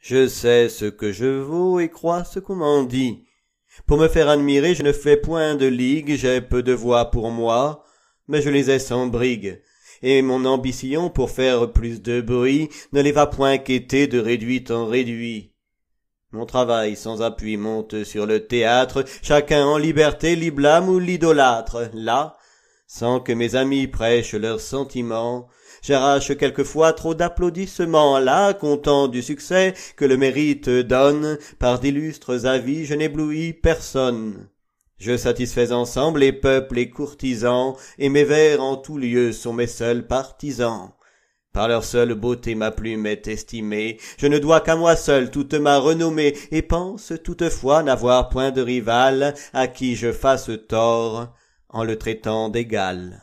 Je sais ce que je vaux et crois ce qu'on m'en dit. Pour me faire admirer, je ne fais point de ligue, j'ai peu de voix pour moi, mais je les ai sans brigue. Et mon ambition pour faire plus de bruit ne les va point quêter de réduit en réduit. Mon travail sans appui monte sur le théâtre, chacun en liberté l'iblâme ou l'idolâtre. Là, sans que mes amis prêchent leurs sentiments, j'arrache quelquefois trop d'applaudissements, là, content du succès que le mérite donne, par d'illustres avis je n'éblouis personne. Je satisfais ensemble les peuples et courtisans, et mes vers en tout lieu sont mes seuls partisans. Par leur seule beauté ma plume est estimée, je ne dois qu'à moi seul toute ma renommée, et pense toutefois n'avoir point de rival à qui je fasse tort, en le traitant d'égal